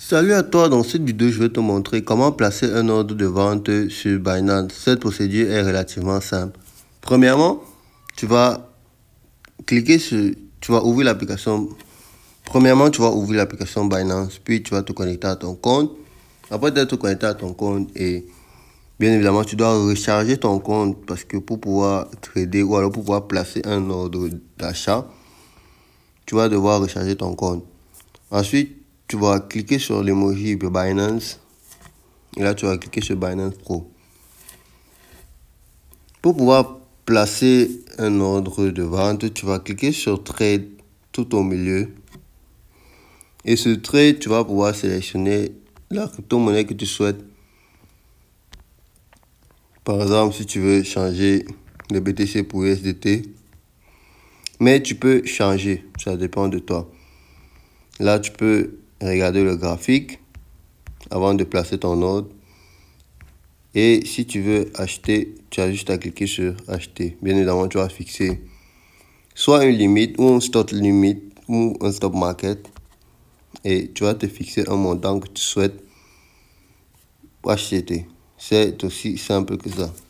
Salut à toi, dans cette vidéo je vais te montrer comment placer un ordre de vente sur Binance. Cette procédure est relativement simple. Premièrement, tu vas cliquer sur, tu vas ouvrir l'application. Premièrement, tu vas ouvrir l'application Binance, puis tu vas te connecter à ton compte. Après d'être connecté à ton compte et bien évidemment tu dois recharger ton compte parce que pour pouvoir trader ou alors pour pouvoir placer un ordre d'achat, tu vas devoir recharger ton compte. Ensuite, tu vas cliquer sur l'emoji Binance. Et là, tu vas cliquer sur Binance Pro. Pour pouvoir placer un ordre de vente, tu vas cliquer sur Trade tout au milieu. Et ce trade, tu vas pouvoir sélectionner la crypto-monnaie que tu souhaites. Par exemple, si tu veux changer le BTC pour USDT. Mais tu peux changer, ça dépend de toi. Là, tu peux regarder le graphique avant de placer ton ordre. Et si tu veux acheter, tu as juste à cliquer sur acheter. Bien évidemment, tu vas fixer soit une limite ou un stop limite ou un stop market. Et tu vas te fixer un montant que tu souhaites acheter. C'est aussi simple que ça.